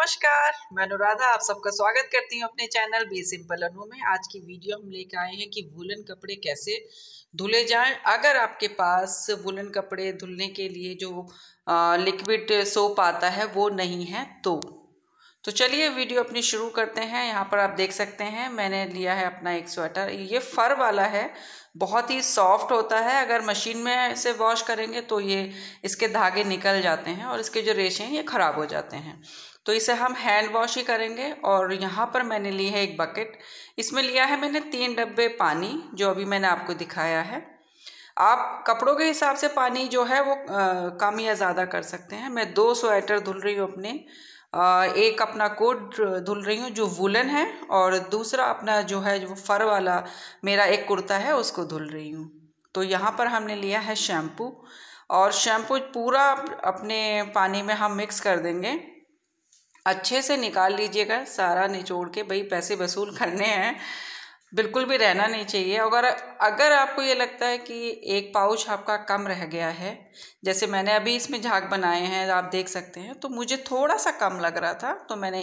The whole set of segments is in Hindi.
नमस्कार मैं अनुराधा आप सबका स्वागत करती हूँ अपने चैनल बी सिंपल अनु में आज की वीडियो हम लेके आए हैं कि वुलन कपड़े कैसे धुले जाएं अगर आपके पास वुलन कपड़े धुलने के लिए जो लिक्विड सोप आता है वो नहीं है तो तो चलिए वीडियो अपनी शुरू करते हैं यहाँ पर आप देख सकते हैं मैंने लिया है अपना एक स्वेटर ये फर वाला है बहुत ही सॉफ्ट होता है अगर मशीन में इसे वॉश करेंगे तो ये इसके धागे निकल जाते हैं और इसके जो रेशे हैं ये ख़राब हो जाते हैं तो इसे हम हैंड वॉश ही करेंगे और यहाँ पर मैंने ली है एक बकेट इसमें लिया है मैंने तीन डब्बे पानी जो अभी मैंने आपको दिखाया है आप कपड़ों के हिसाब से पानी जो है वो कम या ज़्यादा कर सकते हैं मैं दो स्वेटर धुल रही हूँ अपने एक अपना कोट धुल रही हूँ जो वुलन है और दूसरा अपना जो है वो फर वाला मेरा एक कुर्ता है उसको धुल रही हूँ तो यहाँ पर हमने लिया है शैम्पू और शैम्पू पूरा अपने पानी में हम मिक्स कर देंगे अच्छे से निकाल लीजिएगा सारा निचोड़ के भाई पैसे वसूल करने हैं बिल्कुल भी रहना नहीं चाहिए अगर अगर आपको ये लगता है कि एक पाउच आपका कम रह गया है जैसे मैंने अभी इसमें झाग बनाए हैं आप देख सकते हैं तो मुझे थोड़ा सा कम लग रहा था तो मैंने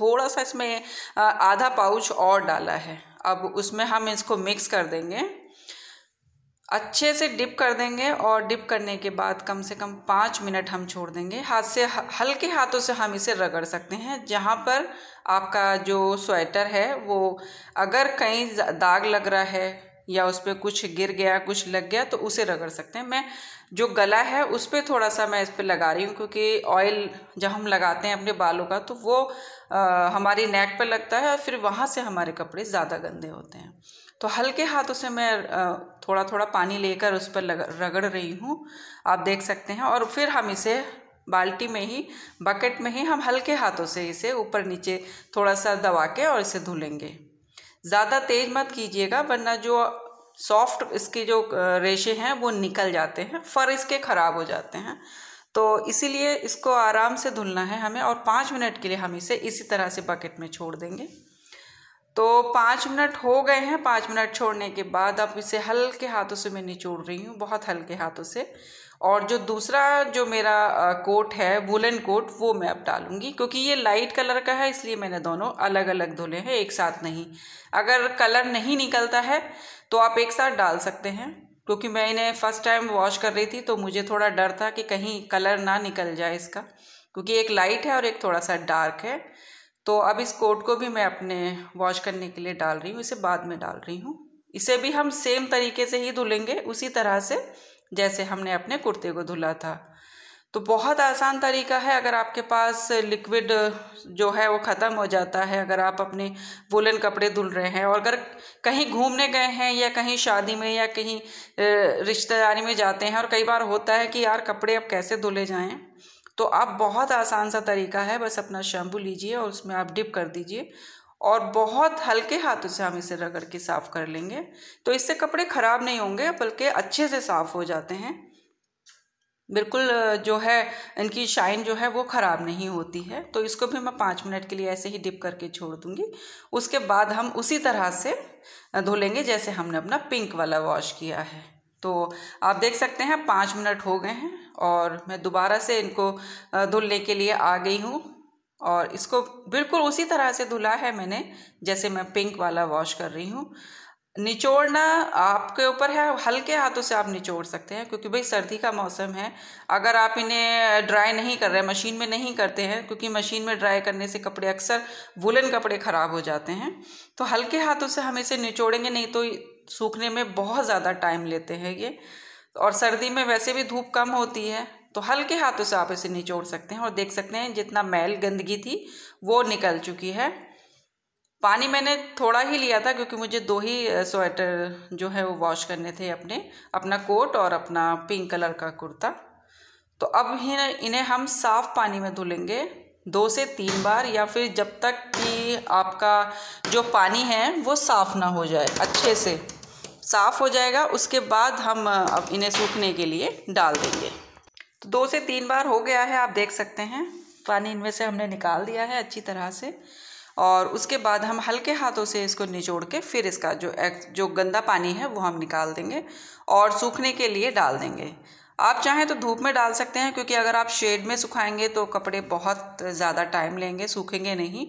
थोड़ा सा इसमें आधा पाउच और डाला है अब उसमें हम इसको मिक्स कर देंगे अच्छे से डिप कर देंगे और डिप करने के बाद कम से कम पाँच मिनट हम छोड़ देंगे हाथ से हल्के हाथों से हम इसे रगड़ सकते हैं जहाँ पर आपका जो स्वेटर है वो अगर कहीं दाग लग रहा है या उस पर कुछ गिर गया कुछ लग गया तो उसे रगड़ सकते हैं मैं जो गला है उस पर थोड़ा सा मैं इस पर लगा रही हूँ क्योंकि ऑयल जब हम लगाते हैं अपने बालों का तो वो आ, हमारी नेक पर लगता है और फिर वहाँ से हमारे कपड़े ज़्यादा गंदे होते हैं तो हल्के हाथों से मैं थोड़ा थोड़ा पानी लेकर उस पर रगड़ रही हूँ आप देख सकते हैं और फिर हम इसे बाल्टी में ही बकेट में ही हम हल्के हाथों से इसे ऊपर नीचे थोड़ा सा दबा के और इसे धुलेंगे ज़्यादा तेज़ मत कीजिएगा वरना जो सॉफ्ट इसके जो रेशे हैं वो निकल जाते हैं फर इसके ख़राब हो जाते हैं तो इसीलिए इसको आराम से धुलना है हमें और पाँच मिनट के लिए हम इसे इसी तरह से बकेट में छोड़ देंगे तो पाँच मिनट हो गए हैं पाँच मिनट छोड़ने के बाद अब इसे हल्के हाथों से मैं निचोड़ रही हूँ बहुत हल्के हाथों से और जो दूसरा जो मेरा कोट है वुलन कोट वो मैं अब डालूँगी क्योंकि ये लाइट कलर का है इसलिए मैंने दोनों अलग अलग धुले हैं एक साथ नहीं अगर कलर नहीं निकलता है तो आप एक साथ डाल सकते हैं क्योंकि मैं इन्हें फ़र्स्ट टाइम वॉश कर रही थी तो मुझे थोड़ा डर था कि कहीं कलर ना निकल जाए इसका क्योंकि एक लाइट है और एक थोड़ा सा डार्क है तो अब इस कोट को भी मैं अपने वॉश करने के लिए डाल रही हूँ इसे बाद में डाल रही हूँ इसे भी हम सेम तरीके से ही धुलेंगे उसी तरह से जैसे हमने अपने कुर्ते को धुला था तो बहुत आसान तरीका है अगर आपके पास लिक्विड जो है वो ख़त्म हो जाता है अगर आप अपने वुलन कपड़े धुल रहे हैं और अगर कहीं घूमने गए हैं या कहीं शादी में या कहीं रिश्तेदारी में जाते हैं और कई बार होता है कि यार कपड़े अब कैसे धुले जाएं तो आप बहुत आसान सा तरीका है बस अपना शैम्पू लीजिए और उसमें आप डिप कर दीजिए और बहुत हल्के हाथों से हम इसे रगड़ के साफ़ कर लेंगे तो इससे कपड़े ख़राब नहीं होंगे बल्कि अच्छे से साफ़ हो जाते हैं बिल्कुल जो है इनकी शाइन जो है वो ख़राब नहीं होती है तो इसको भी मैं पाँच मिनट के लिए ऐसे ही डिप करके छोड़ दूँगी उसके बाद हम उसी तरह से धो लेंगे जैसे हमने अपना पिंक वाला वॉश किया है तो आप देख सकते हैं पाँच मिनट हो गए हैं और मैं दोबारा से इनको धुलने के लिए आ गई हूँ और इसको बिल्कुल उसी तरह से धुला है मैंने जैसे मैं पिंक वाला वॉश कर रही हूँ निचोड़ना आपके ऊपर है हल्के हाथों से आप निचोड़ सकते हैं क्योंकि भाई सर्दी का मौसम है अगर आप इन्हें ड्राई नहीं कर रहे हैं मशीन में नहीं करते हैं क्योंकि मशीन में ड्राई करने से कपड़े अक्सर वुलन कपड़े ख़राब हो जाते हैं तो हल्के हाथों से हम इसे निचोड़ेंगे नहीं तो सूखने में बहुत ज़्यादा टाइम लेते हैं ये और सर्दी में वैसे भी धूप कम होती है तो हल्के हाथों से आप इसे निचोड़ सकते हैं और देख सकते हैं जितना मैल गंदगी थी वो निकल चुकी है पानी मैंने थोड़ा ही लिया था क्योंकि मुझे दो ही स्वेटर जो है वो वॉश करने थे अपने अपना कोट और अपना पिंक कलर का कुर्ता तो अब ही इन्हें हम साफ़ पानी में धुलेंगे दो से तीन बार या फिर जब तक कि आपका जो पानी है वो साफ़ ना हो जाए अच्छे से साफ़ हो जाएगा उसके बाद हम अब इन्हें सूखने के लिए डाल देंगे तो दो से तीन बार हो गया है आप देख सकते हैं पानी इनमें से हमने निकाल दिया है अच्छी तरह से और उसके बाद हम हल्के हाथों से इसको निचोड़ के फिर इसका जो जो गंदा पानी है वो हम निकाल देंगे और सूखने के लिए डाल देंगे आप चाहें तो धूप में डाल सकते हैं क्योंकि अगर आप शेड में सुखाएंगे तो कपड़े बहुत ज़्यादा टाइम लेंगे सूखेंगे नहीं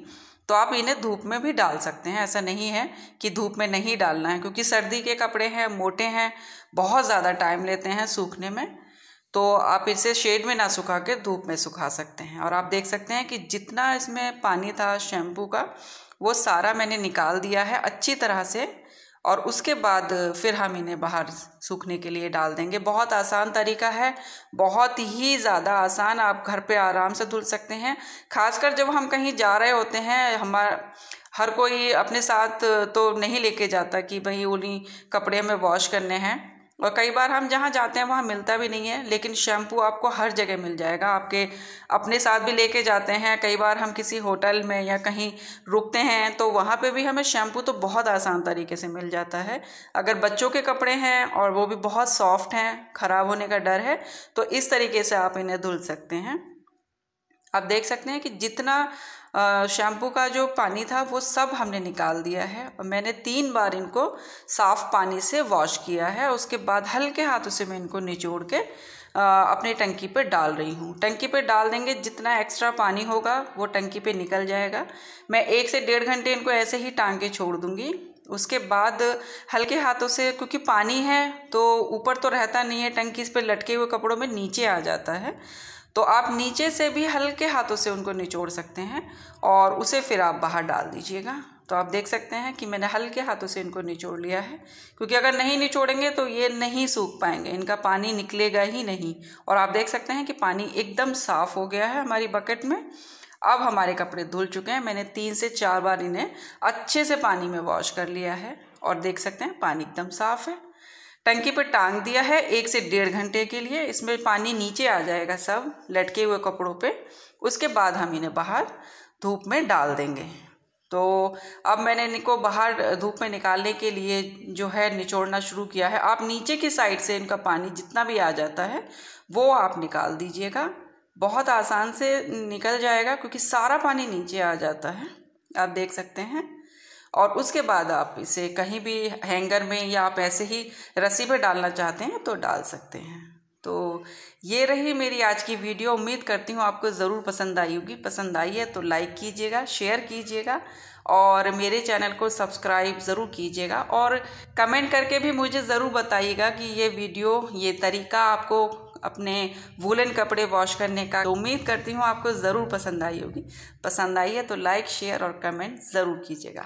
तो आप इन्हें धूप में भी डाल सकते हैं ऐसा नहीं है कि धूप में नहीं डालना है क्योंकि सर्दी के कपड़े हैं मोटे हैं बहुत ज़्यादा टाइम लेते हैं सूखने में तो आप इसे शेड में ना सुखा के धूप में सुखा सकते हैं और आप देख सकते हैं कि जितना इसमें पानी था शैम्पू का वो सारा मैंने निकाल दिया है अच्छी तरह से और उसके बाद फिर हम इन्हें बाहर सूखने के लिए डाल देंगे बहुत आसान तरीका है बहुत ही ज़्यादा आसान आप घर पे आराम से धुल सकते हैं खासकर जब हम कहीं जा रहे होते हैं हमारा हर कोई अपने साथ तो नहीं लेके जाता कि भाई उन्हीं कपड़े हमें वॉश करने हैं और कई बार हम जहाँ जाते हैं वहाँ मिलता भी नहीं है लेकिन शैम्पू आपको हर जगह मिल जाएगा आपके अपने साथ भी लेके जाते हैं कई बार हम किसी होटल में या कहीं रुकते हैं तो वहाँ पे भी हमें शैम्पू तो बहुत आसान तरीके से मिल जाता है अगर बच्चों के कपड़े हैं और वो भी बहुत सॉफ्ट हैं ख़राब होने का डर है तो इस तरीके से आप इन्हें धुल सकते हैं आप देख सकते हैं कि जितना शैम्पू का जो पानी था वो सब हमने निकाल दिया है और मैंने तीन बार इनको साफ़ पानी से वॉश किया है उसके बाद हल्के हाथों से मैं इनको निचोड़ के अपने टंकी पर डाल रही हूँ टंकी पर डाल देंगे जितना एक्स्ट्रा पानी होगा वो टंकी पर निकल जाएगा मैं एक से डेढ़ घंटे इनको ऐसे ही टांग के छोड़ दूँगी उसके बाद हल्के हाथों से क्योंकि पानी है तो ऊपर तो रहता नहीं है टंकी इस पर लटके हुए कपड़ों में नीचे आ जाता है तो आप नीचे से भी हल्के हाथों से उनको निचोड़ सकते हैं और उसे फिर आप बाहर डाल दीजिएगा तो आप देख सकते हैं कि मैंने हल्के हाथों से इनको निचोड़ लिया है क्योंकि अगर नहीं निचोड़ेंगे तो ये नहीं सूख पाएंगे इनका पानी निकलेगा ही नहीं और आप देख सकते हैं कि पानी एकदम साफ़ हो गया है हमारी बकेट में अब हमारे कपड़े धुल चुके हैं मैंने तीन से चार बार इन्हें अच्छे से पानी में वॉश कर लिया है और देख सकते हैं पानी एकदम साफ़ है टंकी पर टांग दिया है एक से डेढ़ घंटे के लिए इसमें पानी नीचे आ जाएगा सब लटके हुए कपड़ों पे उसके बाद हम इन्हें बाहर धूप में डाल देंगे तो अब मैंने इनको बाहर धूप में निकालने के लिए जो है निचोड़ना शुरू किया है आप नीचे की साइड से इनका पानी जितना भी आ जाता है वो आप निकाल दीजिएगा बहुत आसान से निकल जाएगा क्योंकि सारा पानी नीचे आ जाता है आप देख सकते हैं और उसके बाद आप इसे कहीं भी हैंगर में या आप ऐसे ही रस्सी पे डालना चाहते हैं तो डाल सकते हैं तो ये रही मेरी आज की वीडियो उम्मीद करती हूँ आपको ज़रूर पसंद आई होगी पसंद आई है तो लाइक कीजिएगा शेयर कीजिएगा और मेरे चैनल को सब्सक्राइब ज़रूर कीजिएगा और कमेंट करके भी मुझे ज़रूर बताइएगा कि ये वीडियो ये तरीका आपको अपने वूलन कपड़े वॉश करने का तो उम्मीद करती हूँ आपको ज़रूर पसंद आई होगी पसंद आई है तो लाइक शेयर और कमेंट ज़रूर कीजिएगा